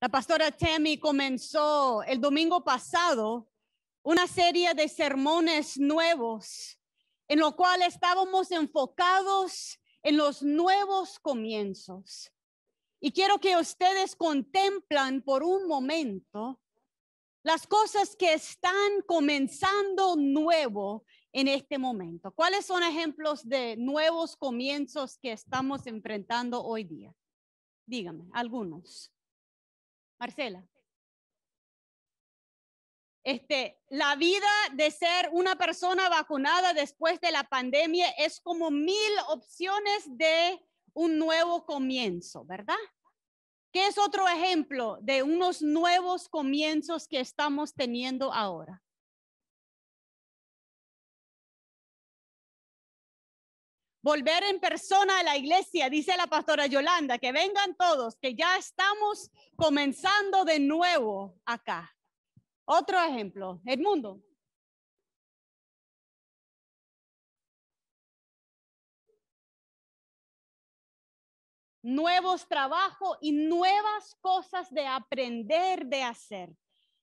La pastora Tammy comenzó el domingo pasado una serie de sermones nuevos en lo cual estábamos enfocados en los nuevos comienzos. Y quiero que ustedes contemplan por un momento las cosas que están comenzando nuevo en este momento. ¿Cuáles son ejemplos de nuevos comienzos que estamos enfrentando hoy día? Dígame, algunos. Marcela. Este, la vida de ser una persona vacunada después de la pandemia es como mil opciones de un nuevo comienzo, ¿verdad? ¿Qué es otro ejemplo de unos nuevos comienzos que estamos teniendo ahora? volver en persona a la iglesia, dice la pastora Yolanda, que vengan todos, que ya estamos comenzando de nuevo acá. Otro ejemplo, Edmundo. Nuevos trabajos y nuevas cosas de aprender, de hacer.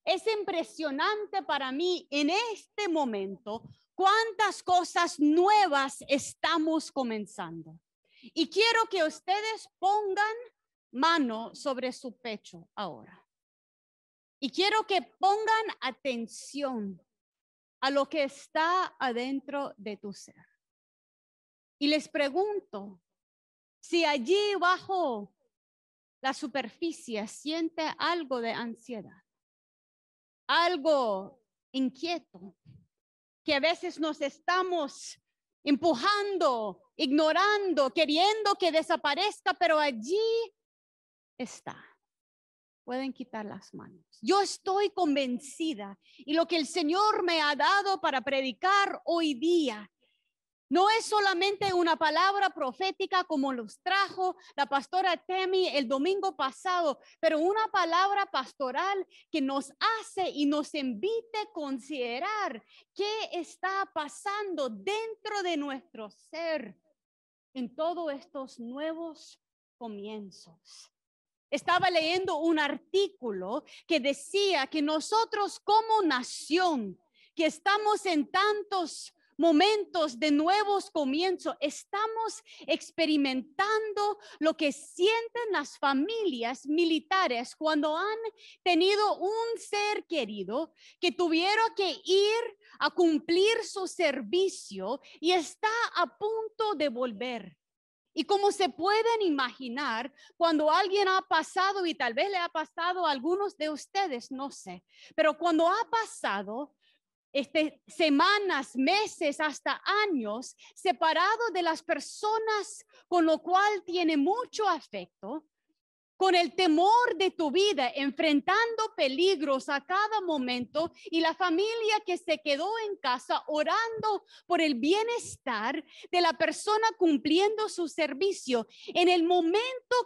Es impresionante para mí en este momento cuántas cosas nuevas estamos comenzando. Y quiero que ustedes pongan mano sobre su pecho ahora. Y quiero que pongan atención a lo que está adentro de tu ser. Y les pregunto si allí bajo la superficie siente algo de ansiedad, algo inquieto, que a veces nos estamos empujando, ignorando, queriendo que desaparezca, pero allí está. Pueden quitar las manos. Yo estoy convencida y lo que el Señor me ha dado para predicar hoy día no es solamente una palabra profética como los trajo la pastora Temi el domingo pasado, pero una palabra pastoral que nos hace y nos invite a considerar qué está pasando dentro de nuestro ser en todos estos nuevos comienzos. Estaba leyendo un artículo que decía que nosotros como nación, que estamos en tantos momentos de nuevos comienzos. Estamos experimentando lo que sienten las familias militares cuando han tenido un ser querido que tuvieron que ir a cumplir su servicio y está a punto de volver. Y como se pueden imaginar, cuando alguien ha pasado, y tal vez le ha pasado a algunos de ustedes, no sé, pero cuando ha pasado, este, semanas, meses, hasta años, separado de las personas con lo cual tiene mucho afecto, con el temor de tu vida, enfrentando peligros a cada momento y la familia que se quedó en casa orando por el bienestar de la persona cumpliendo su servicio, en el momento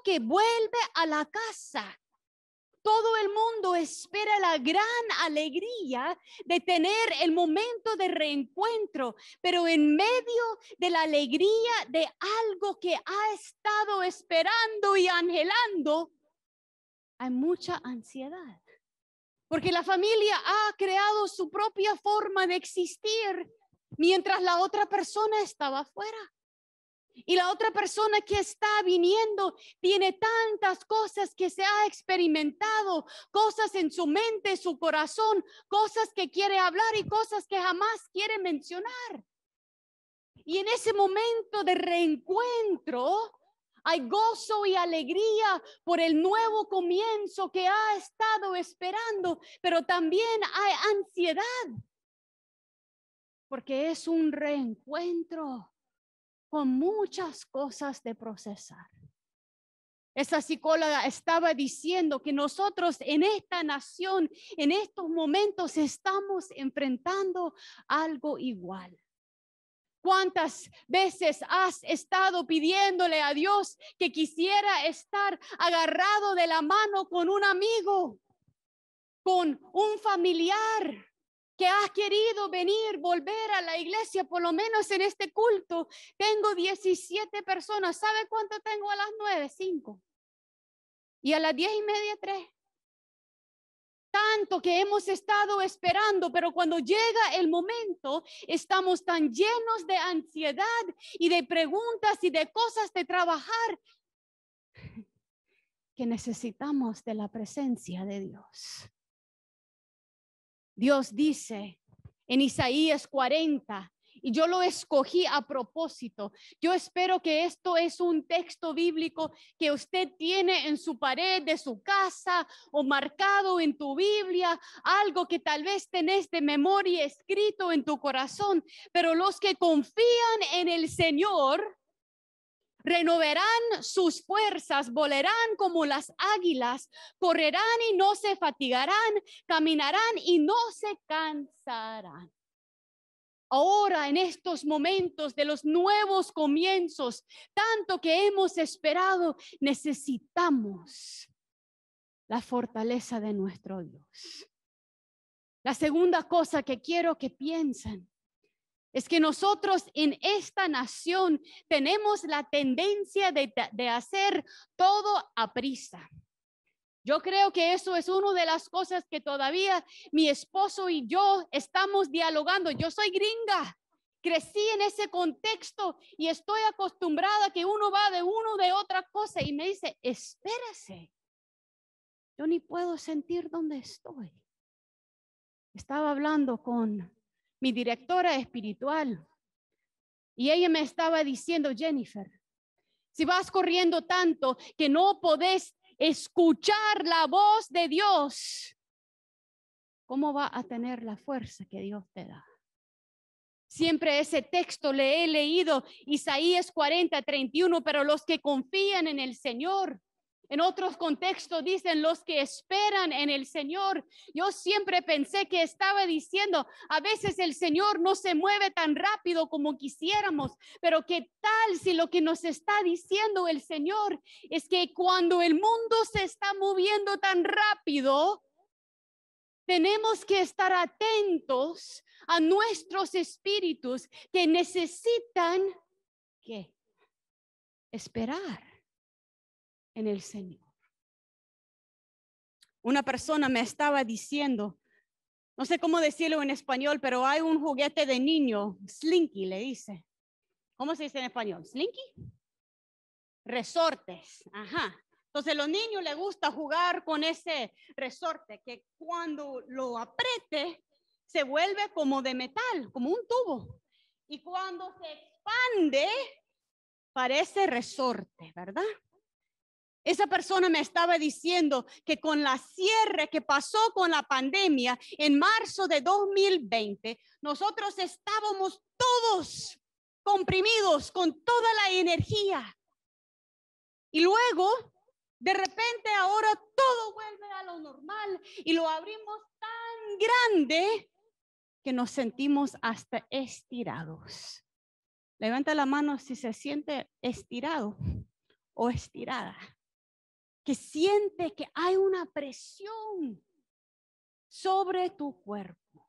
que vuelve a la casa todo el mundo espera la gran alegría de tener el momento de reencuentro, pero en medio de la alegría de algo que ha estado esperando y anhelando, hay mucha ansiedad. Porque la familia ha creado su propia forma de existir mientras la otra persona estaba afuera. Y la otra persona que está viniendo tiene tantas cosas que se ha experimentado, cosas en su mente, su corazón, cosas que quiere hablar y cosas que jamás quiere mencionar. Y en ese momento de reencuentro, hay gozo y alegría por el nuevo comienzo que ha estado esperando, pero también hay ansiedad, porque es un reencuentro con muchas cosas de procesar. Esa psicóloga estaba diciendo que nosotros en esta nación, en estos momentos, estamos enfrentando algo igual. ¿Cuántas veces has estado pidiéndole a Dios que quisiera estar agarrado de la mano con un amigo, con un familiar, que has querido venir, volver a la iglesia, por lo menos en este culto. Tengo 17 personas. ¿Sabe cuánto tengo a las 9? 5. Y a las 10 y media, 3 tanto que hemos estado esperando, pero cuando llega el momento, estamos tan llenos de ansiedad y de preguntas y de cosas de trabajar que necesitamos de la presencia de Dios. Dios dice en Isaías 40, y yo lo escogí a propósito. Yo espero que esto es un texto bíblico que usted tiene en su pared de su casa o marcado en tu Biblia, algo que tal vez tenés de memoria escrito en tu corazón, pero los que confían en el Señor Renoverán sus fuerzas, volarán como las águilas, correrán y no se fatigarán, caminarán y no se cansarán. Ahora, en estos momentos de los nuevos comienzos, tanto que hemos esperado, necesitamos la fortaleza de nuestro Dios. La segunda cosa que quiero que piensen es que nosotros en esta nación tenemos la tendencia de, hacer todo a prisa. Yo creo que eso es una de las cosas que todavía mi esposo y yo estamos dialogando. Yo soy gringa, crecí en ese contexto y estoy acostumbrada que uno va de uno de otra cosa y me dice, espérese. yo ni puedo sentir dónde estoy. Estaba hablando con mi directora espiritual. Y ella me estaba diciendo, Jennifer, si vas corriendo tanto que no podés escuchar la voz de Dios, ¿cómo va a tener la fuerza que Dios te da? Siempre ese texto le he leído, Isaías 40, 31, pero los que confían en el Señor en otros contextos dicen los que esperan en el Señor. Yo siempre pensé que estaba diciendo, a veces el Señor no se mueve tan rápido como quisiéramos, pero ¿qué tal si lo que nos está diciendo el Señor es que cuando el mundo se está moviendo tan rápido, tenemos que estar atentos a nuestros espíritus que necesitan que esperar en el Señor. Una persona me estaba diciendo, no sé cómo decirlo en español, pero hay un juguete de niño, Slinky le dice. ¿Cómo se dice en español? Slinky. Resortes, ajá. Entonces los niños les gusta jugar con ese resorte que cuando lo apriete se vuelve como de metal, como un tubo. Y cuando se expande, parece resorte, ¿verdad? Esa persona me estaba diciendo que con la cierre que pasó con la pandemia en marzo de 2020, nosotros estábamos todos comprimidos con toda la energía. Y luego, de repente ahora todo vuelve a lo normal y lo abrimos tan grande que nos sentimos hasta estirados. Levanta la mano si se siente estirado o estirada que siente que hay una presión sobre tu cuerpo.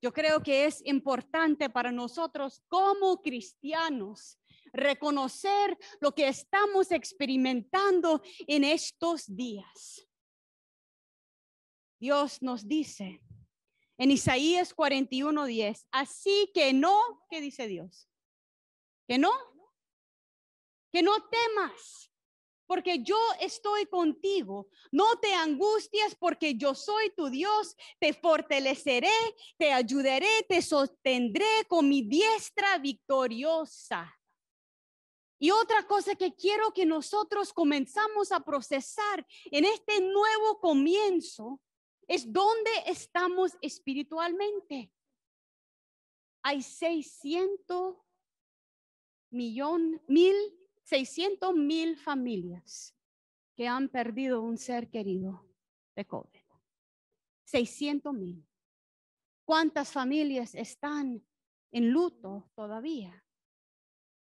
Yo creo que es importante para nosotros como cristianos reconocer lo que estamos experimentando en estos días. Dios nos dice en Isaías 41:10, así que no, ¿qué dice Dios? Que no, que no temas, porque yo estoy contigo. No te angusties porque yo soy tu Dios. Te fortaleceré, te ayudaré, te sostendré con mi diestra victoriosa. Y otra cosa que quiero que nosotros comenzamos a procesar en este nuevo comienzo es dónde estamos espiritualmente. Hay 600 millones, mil 600 mil familias que han perdido un ser querido de COVID. 600 mil. ¿Cuántas familias están en luto todavía?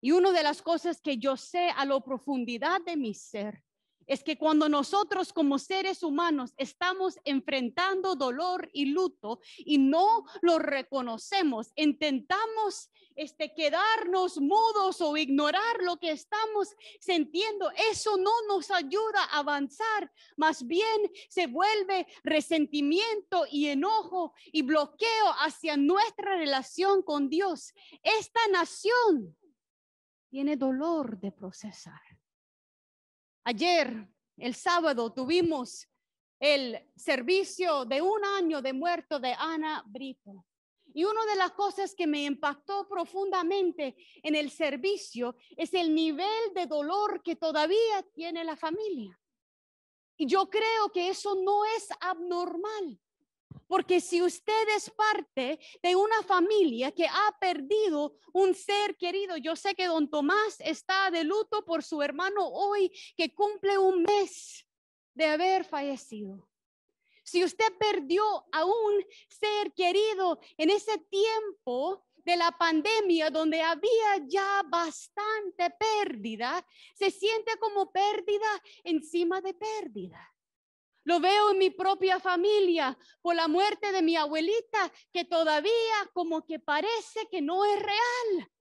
Y una de las cosas que yo sé a la profundidad de mi ser es que cuando nosotros como seres humanos estamos enfrentando dolor y luto y no lo reconocemos, intentamos este, quedarnos mudos o ignorar lo que estamos sintiendo, eso no nos ayuda a avanzar, más bien se vuelve resentimiento y enojo y bloqueo hacia nuestra relación con Dios. Esta nación tiene dolor de procesar Ayer, el sábado, tuvimos el servicio de un año de muerto de Ana Brito. Y una de las cosas que me impactó profundamente en el servicio es el nivel de dolor que todavía tiene la familia. Y yo creo que eso no es abnormal. Porque si usted es parte de una familia que ha perdido un ser querido, yo sé que don Tomás está de luto por su hermano hoy que cumple un mes de haber fallecido. Si usted perdió a un ser querido en ese tiempo de la pandemia donde había ya bastante pérdida, se siente como pérdida encima de pérdida. Lo veo en mi propia familia por la muerte de mi abuelita, que todavía como que parece que no es real.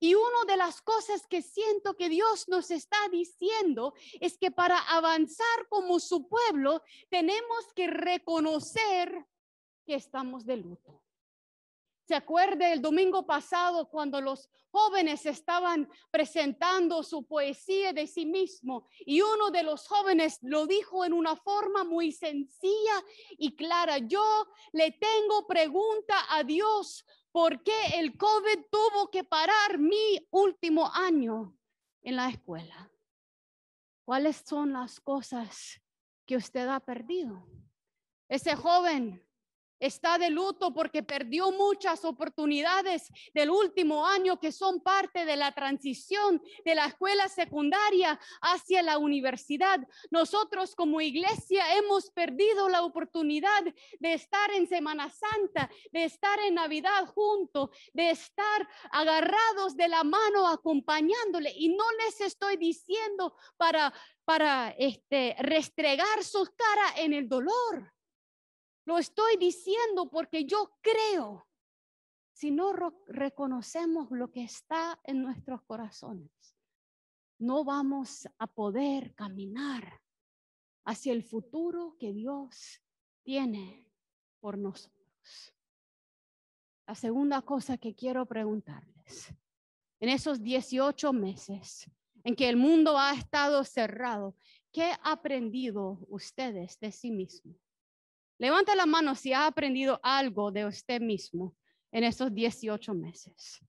Y una de las cosas que siento que Dios nos está diciendo es que para avanzar como su pueblo tenemos que reconocer que estamos de luto se acuerde el domingo pasado cuando los jóvenes estaban presentando su poesía de sí mismo y uno de los jóvenes lo dijo en una forma muy sencilla y clara. Yo le tengo pregunta a Dios por qué el COVID tuvo que parar mi último año en la escuela. ¿Cuáles son las cosas que usted ha perdido? Ese joven está de luto porque perdió muchas oportunidades del último año que son parte de la transición de la escuela secundaria hacia la universidad. Nosotros como iglesia hemos perdido la oportunidad de estar en Semana Santa, de estar en Navidad juntos, de estar agarrados de la mano acompañándole. Y no les estoy diciendo para para este restregar sus cara en el dolor. Lo estoy diciendo porque yo creo. Si no reconocemos lo que está en nuestros corazones, no vamos a poder caminar hacia el futuro que Dios tiene por nosotros. La segunda cosa que quiero preguntarles, en esos 18 meses en que el mundo ha estado cerrado, ¿qué ha aprendido ustedes de sí mismos? Levanta la mano si ha aprendido algo de usted mismo en esos 18 meses.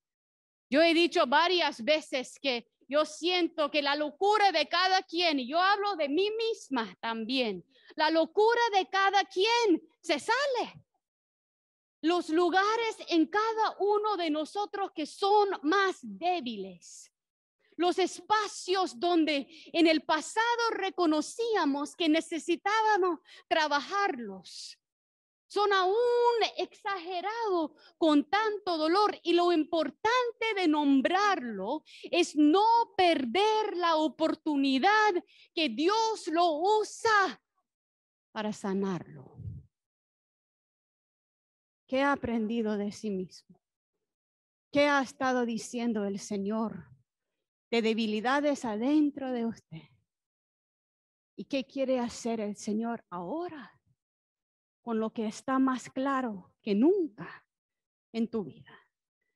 Yo he dicho varias veces que yo siento que la locura de cada quien, y yo hablo de mí misma también, la locura de cada quien se sale. Los lugares en cada uno de nosotros que son más débiles los espacios donde en el pasado reconocíamos que necesitábamos trabajarlos. Son aún exagerados con tanto dolor y lo importante de nombrarlo es no perder la oportunidad que Dios lo usa para sanarlo. ¿Qué ha aprendido de sí mismo? ¿Qué ha estado diciendo el Señor de debilidades adentro de usted. ¿Y qué quiere hacer el Señor ahora con lo que está más claro que nunca en tu vida?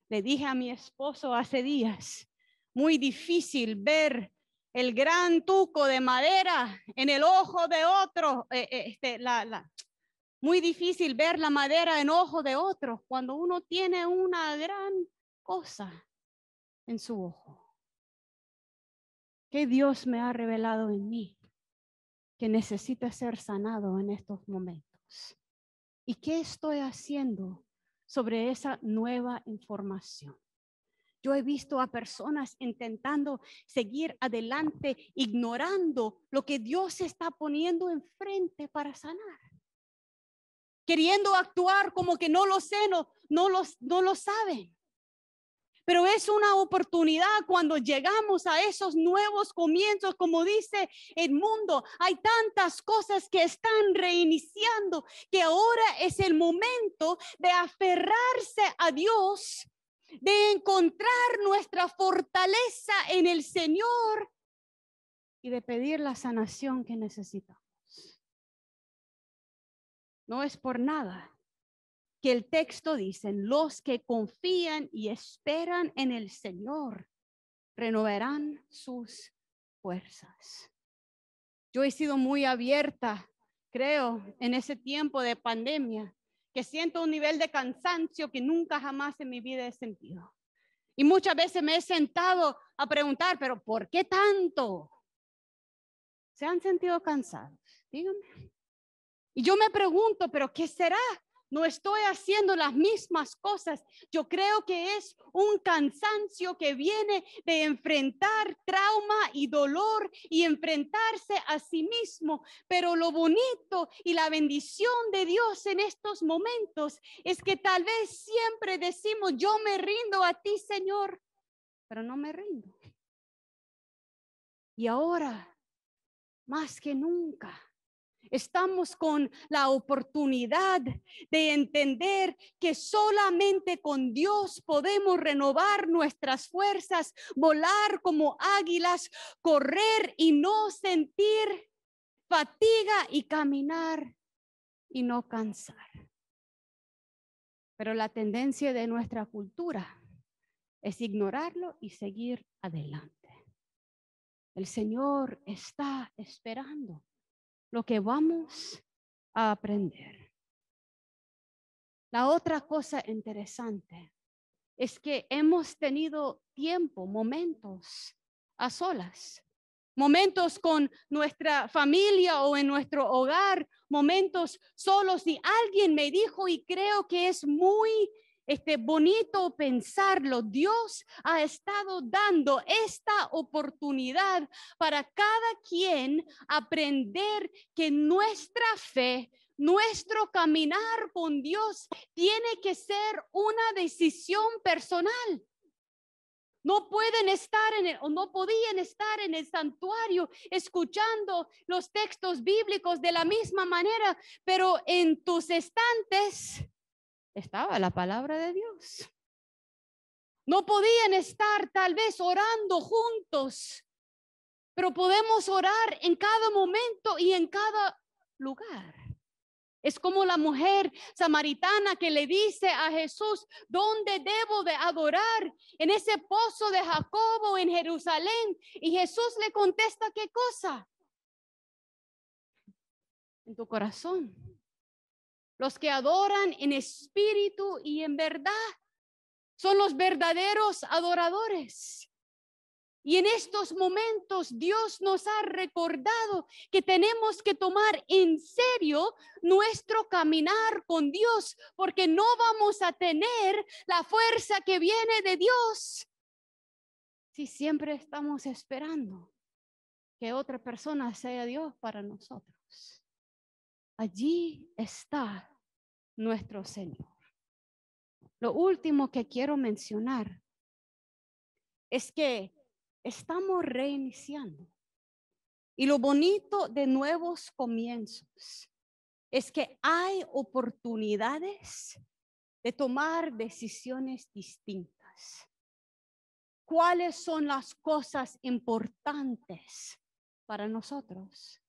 Le dije a mi esposo hace días, muy difícil ver el gran tuco de madera en el ojo de otro, eh, eh, este, la, muy difícil ver la madera en ojo de otro cuando uno tiene una gran cosa en su ojo. ¿Qué Dios me ha revelado en mí que necesita ser sanado en estos momentos? ¿Y qué estoy haciendo sobre esa nueva información? Yo he visto a personas intentando seguir adelante, ignorando lo que Dios está poniendo enfrente para sanar. Queriendo actuar como que no lo sé, no, no, no lo saben pero es una oportunidad cuando llegamos a esos nuevos comienzos, como dice el mundo, hay tantas cosas que están reiniciando, que ahora es el momento de aferrarse a Dios, de encontrar nuestra fortaleza en el Señor y de pedir la sanación que necesitamos. No es por nada que el texto dice, los que confían y esperan en el Señor renovarán sus fuerzas. Yo he sido muy abierta, creo, en ese tiempo de pandemia, que siento un nivel de cansancio que nunca jamás en mi vida he sentido. Y muchas veces me he sentado a preguntar, pero ¿por qué tanto? ¿Se han sentido cansados? Díganme. Y yo me pregunto, pero ¿qué será? no estoy haciendo las mismas cosas. Yo creo que es un cansancio que viene de enfrentar trauma y dolor y enfrentarse a sí mismo. Pero lo bonito y la bendición de Dios en estos momentos es que tal vez siempre decimos, yo me rindo a ti, Señor, pero no me rindo. Y ahora, más que nunca, Estamos con la oportunidad de entender que solamente con Dios podemos renovar nuestras fuerzas, volar como águilas, correr y no sentir fatiga y caminar y no cansar. Pero la tendencia de nuestra cultura es ignorarlo y seguir adelante. El Señor está esperando lo que vamos a aprender. La otra cosa interesante es que hemos tenido tiempo, momentos a solas, momentos con nuestra familia o en nuestro hogar, momentos solos y alguien me dijo y creo que es muy este bonito pensarlo, Dios ha estado dando esta oportunidad para cada quien aprender que nuestra fe, nuestro caminar con Dios tiene que ser una decisión personal. No pueden estar en el, o no podían estar en el santuario escuchando los textos bíblicos de la misma manera, pero en tus estantes, estaba la palabra de Dios. No podían estar tal vez orando juntos, pero podemos orar en cada momento y en cada lugar. Es como la mujer samaritana que le dice a Jesús, ¿dónde debo de adorar? En ese pozo de Jacobo en Jerusalén. Y Jesús le contesta, ¿qué cosa? En tu corazón los que adoran en espíritu y en verdad, son los verdaderos adoradores. Y en estos momentos Dios nos ha recordado que tenemos que tomar en serio nuestro caminar con Dios, porque no vamos a tener la fuerza que viene de Dios si siempre estamos esperando que otra persona sea Dios para nosotros. Allí está nuestro Señor. Lo último que quiero mencionar es que estamos reiniciando. Y lo bonito de nuevos comienzos es que hay oportunidades de tomar decisiones distintas. ¿Cuáles son las cosas importantes para nosotros?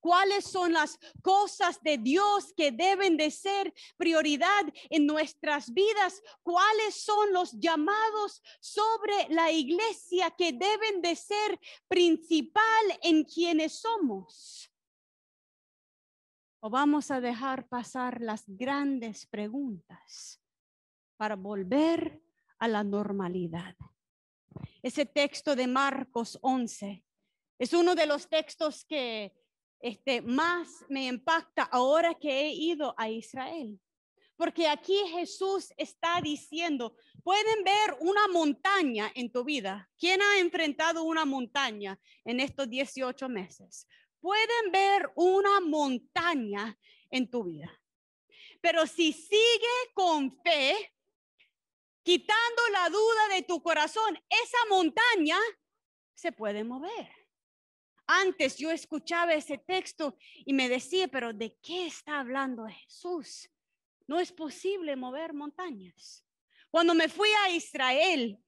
cuáles son las cosas de Dios que deben de ser prioridad en nuestras vidas, cuáles son los llamados sobre la iglesia que deben de ser principal en quienes somos. O vamos a dejar pasar las grandes preguntas para volver a la normalidad. Ese texto de Marcos 11 es uno de los textos que este, más me impacta ahora que he ido a Israel. Porque aquí Jesús está diciendo, pueden ver una montaña en tu vida. ¿Quién ha enfrentado una montaña en estos 18 meses? Pueden ver una montaña en tu vida. Pero si sigue con fe, quitando la duda de tu corazón, esa montaña se puede mover. Antes yo escuchaba ese texto y me decía, pero ¿de qué está hablando Jesús? No es posible mover montañas. Cuando me fui a Israel,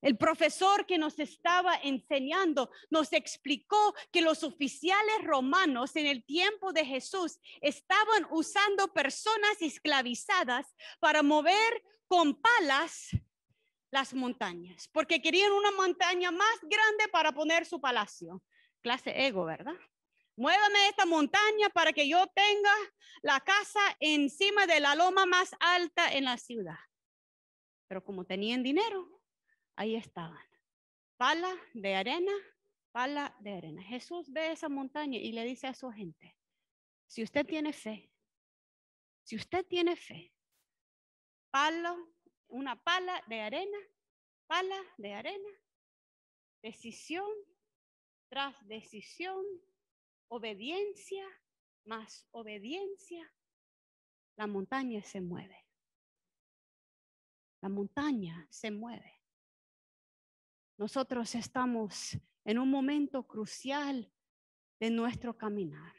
el profesor que nos estaba enseñando nos explicó que los oficiales romanos en el tiempo de Jesús estaban usando personas esclavizadas para mover con palas las montañas, porque querían una montaña más grande para poner su palacio clase ego, ¿verdad? Muévame esta montaña para que yo tenga la casa encima de la loma más alta en la ciudad. Pero como tenían dinero, ahí estaban. Pala de arena, pala de arena. Jesús ve esa montaña y le dice a su gente, si usted tiene fe, si usted tiene fe, palo, una pala de arena, pala de arena, decisión tras decisión, obediencia, más obediencia, la montaña se mueve. La montaña se mueve. Nosotros estamos en un momento crucial de nuestro caminar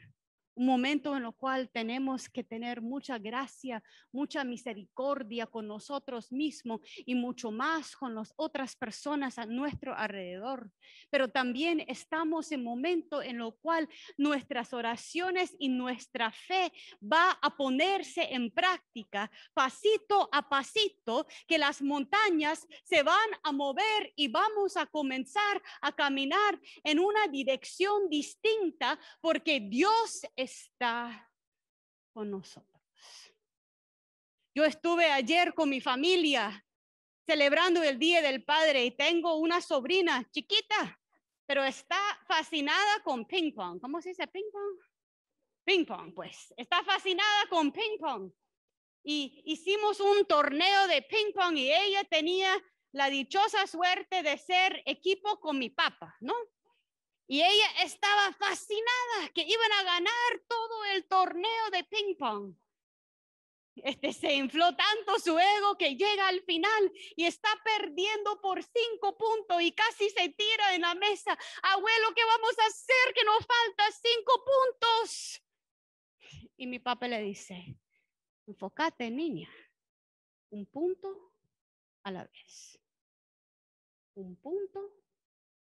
un momento en el cual tenemos que tener mucha gracia, mucha misericordia con nosotros mismos y mucho más con las otras personas a nuestro alrededor. Pero también estamos en momento en lo cual nuestras oraciones y nuestra fe va a ponerse en práctica pasito a pasito, que las montañas se van a mover y vamos a comenzar a caminar en una dirección distinta porque Dios es está con nosotros. Yo estuve ayer con mi familia celebrando el Día del Padre y tengo una sobrina chiquita, pero está fascinada con ping pong. ¿Cómo se dice ping pong? Ping pong, pues. Está fascinada con ping pong. Y hicimos un torneo de ping pong y ella tenía la dichosa suerte de ser equipo con mi papá, ¿no? Y ella estaba fascinada que iban a ganar todo el torneo de ping pong. Este se infló tanto su ego que llega al final y está perdiendo por cinco puntos y casi se tira en la mesa. Abuelo, ¿qué vamos a hacer? Que nos faltan cinco puntos. Y mi papá le dice, enfócate, niña, un punto a la vez. Un punto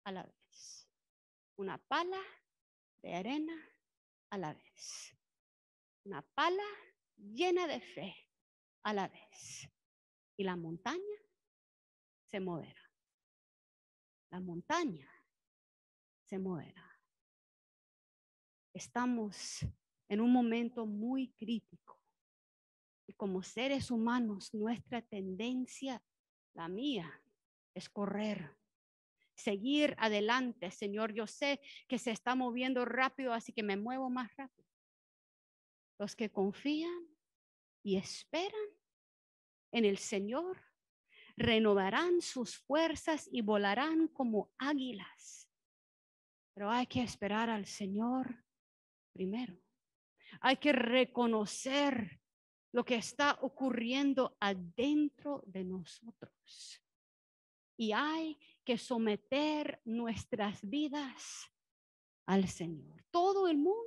a la vez una pala de arena a la vez. Una pala llena de fe a la vez. Y la montaña se moverá. La montaña se moverá. Estamos en un momento muy crítico. Y como seres humanos, nuestra tendencia, la mía, es correr seguir adelante. Señor, yo sé que se está moviendo rápido, así que me muevo más rápido. Los que confían y esperan en el Señor renovarán sus fuerzas y volarán como águilas. Pero hay que esperar al Señor primero. Hay que reconocer lo que está ocurriendo adentro de nosotros. Y hay que someter nuestras vidas al Señor. Todo el mundo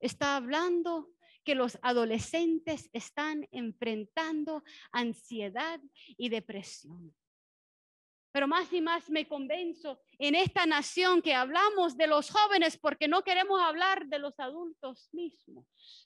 está hablando que los adolescentes están enfrentando ansiedad y depresión. Pero más y más me convenzo en esta nación que hablamos de los jóvenes porque no queremos hablar de los adultos mismos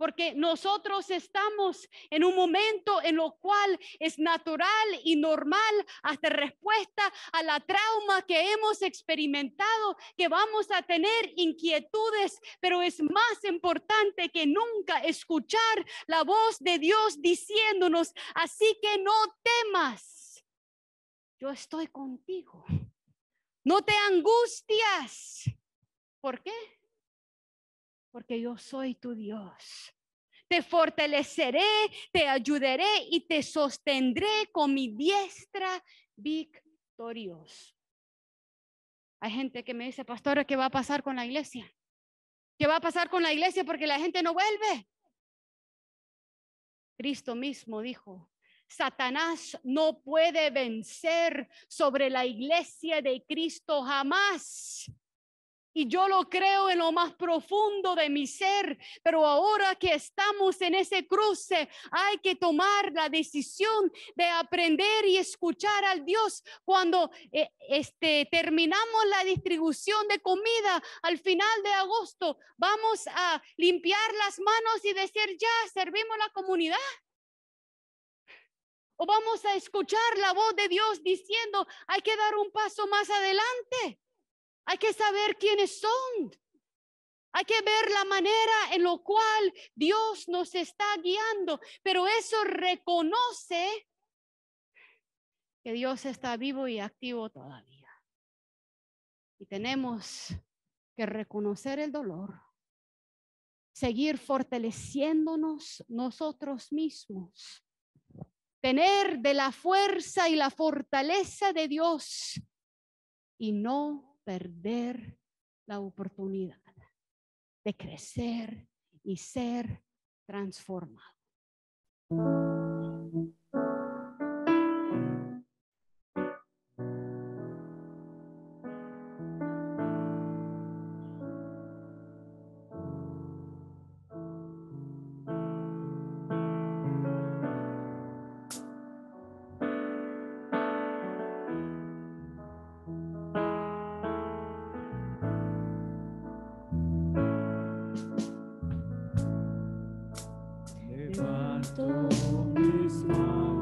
porque nosotros estamos en un momento en lo cual es natural y normal hasta respuesta a la trauma que hemos experimentado, que vamos a tener inquietudes, pero es más importante que nunca escuchar la voz de Dios diciéndonos, así que no temas, yo estoy contigo, no te angustias. ¿Por qué? porque yo soy tu Dios. Te fortaleceré, te ayudaré y te sostendré con mi diestra victoriosa. Hay gente que me dice, pastor, ¿qué va a pasar con la iglesia? ¿Qué va a pasar con la iglesia? Porque la gente no vuelve. Cristo mismo dijo, Satanás no puede vencer sobre la iglesia de Cristo jamás. Y yo lo creo en lo más profundo de mi ser, pero ahora que estamos en ese cruce, hay que tomar la decisión de aprender y escuchar al Dios. Cuando eh, este, terminamos la distribución de comida al final de agosto, vamos a limpiar las manos y decir, ya, servimos la comunidad. O vamos a escuchar la voz de Dios diciendo, hay que dar un paso más adelante hay que saber quiénes son. Hay que ver la manera en la cual Dios nos está guiando, pero eso reconoce que Dios está vivo y activo todavía. Y tenemos que reconocer el dolor, seguir fortaleciéndonos nosotros mismos, tener de la fuerza y la fortaleza de Dios y no perder la oportunidad de crecer y ser transformado. storm is mine.